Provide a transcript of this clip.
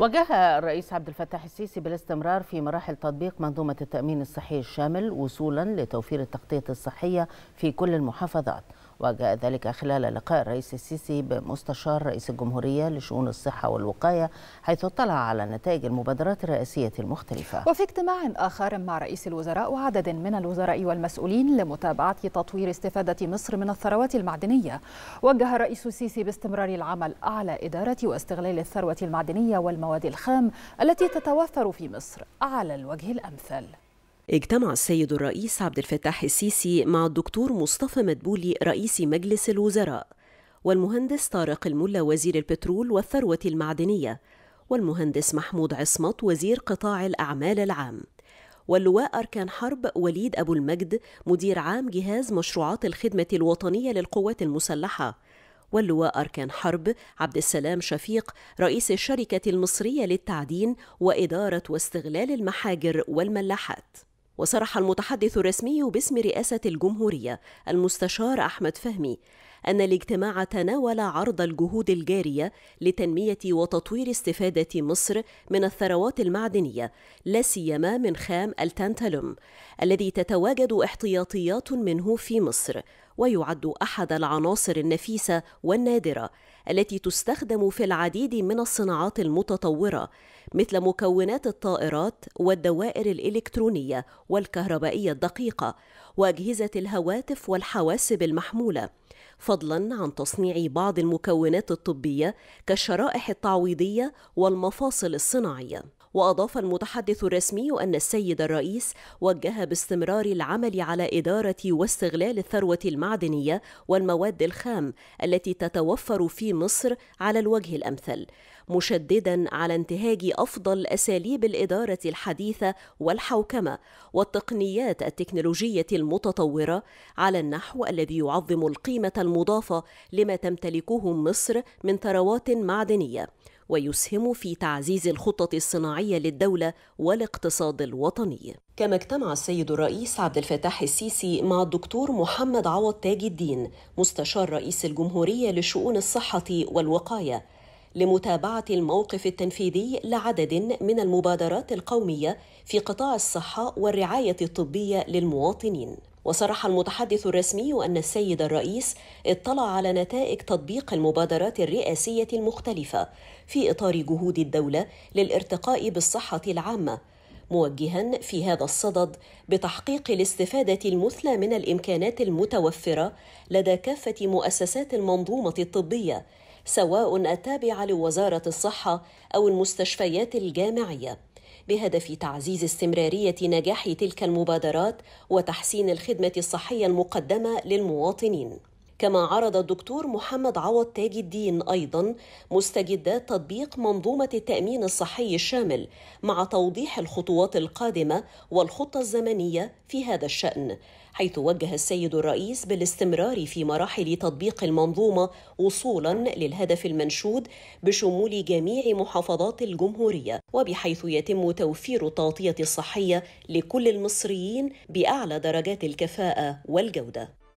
وجه الرئيس عبد الفتاح السيسي بالاستمرار في مراحل تطبيق منظومة التأمين الصحي الشامل وصولا لتوفير التغطية الصحية في كل المحافظات وجاء ذلك خلال لقاء الرئيس السيسي بمستشار رئيس الجمهورية لشؤون الصحة والوقاية حيث اطلع على نتائج المبادرات الرئاسية المختلفة وفي اجتماع آخر مع رئيس الوزراء وعدد من الوزراء والمسؤولين لمتابعة تطوير استفادة مصر من الثروات المعدنية وجه الرئيس السيسي باستمرار العمل على إدارة واستغلال الثروة المعدنية والمواد الخام التي تتوفر في مصر على الوجه الأمثل اجتمع السيد الرئيس عبد الفتاح السيسي مع الدكتور مصطفى مدبولي رئيس مجلس الوزراء والمهندس طارق الملا وزير البترول والثروة المعدنية والمهندس محمود عصمت وزير قطاع الأعمال العام واللواء أركان حرب وليد أبو المجد مدير عام جهاز مشروعات الخدمة الوطنية للقوات المسلحة واللواء أركان حرب عبد السلام شفيق رئيس الشركة المصرية للتعدين وإدارة واستغلال المحاجر والملاحات وصرح المتحدث الرسمي باسم رئاسة الجمهورية المستشار أحمد فهمي أن الاجتماع تناول عرض الجهود الجارية لتنمية وتطوير استفادة مصر من الثروات المعدنية لا سيما من خام التانتالوم الذي تتواجد احتياطيات منه في مصر ويعد أحد العناصر النفيسة والنادرة التي تستخدم في العديد من الصناعات المتطورة مثل مكونات الطائرات والدوائر الإلكترونية والكهربائية الدقيقة وأجهزة الهواتف والحواسب المحمولة فضلا عن تصنيع بعض المكونات الطبية كالشرائح التعويضية والمفاصل الصناعية وأضاف المتحدث الرسمي أن السيد الرئيس وجه باستمرار العمل على إدارة واستغلال الثروة المعدنية والمواد الخام التي تتوفر في مصر على الوجه الأمثل مشددا على انتهاج أفضل أساليب الإدارة الحديثة والحوكمة والتقنيات التكنولوجية المتطورة على النحو الذي يعظم القيمة المضافة لما تمتلكه مصر من ثروات معدنية ويسهم في تعزيز الخطط الصناعية للدولة والاقتصاد الوطني كما اجتمع السيد الرئيس عبد الفتاح السيسي مع الدكتور محمد عوض تاج الدين مستشار رئيس الجمهورية لشؤون الصحة والوقاية لمتابعة الموقف التنفيذي لعدد من المبادرات القومية في قطاع الصحة والرعاية الطبية للمواطنين وصرح المتحدث الرسمي أن السيد الرئيس اطلع على نتائج تطبيق المبادرات الرئاسية المختلفة في إطار جهود الدولة للارتقاء بالصحة العامة موجها في هذا الصدد بتحقيق الاستفادة المثلى من الإمكانات المتوفرة لدى كافة مؤسسات المنظومة الطبية سواء التابعة لوزارة الصحة أو المستشفيات الجامعية بهدف تعزيز استمرارية نجاح تلك المبادرات وتحسين الخدمة الصحية المقدمة للمواطنين كما عرض الدكتور محمد عوض تاج الدين ايضا مستجدات تطبيق منظومه التامين الصحي الشامل مع توضيح الخطوات القادمه والخطه الزمنيه في هذا الشان حيث وجه السيد الرئيس بالاستمرار في مراحل تطبيق المنظومه وصولا للهدف المنشود بشمول جميع محافظات الجمهوريه وبحيث يتم توفير التغطيه الصحيه لكل المصريين باعلى درجات الكفاءه والجوده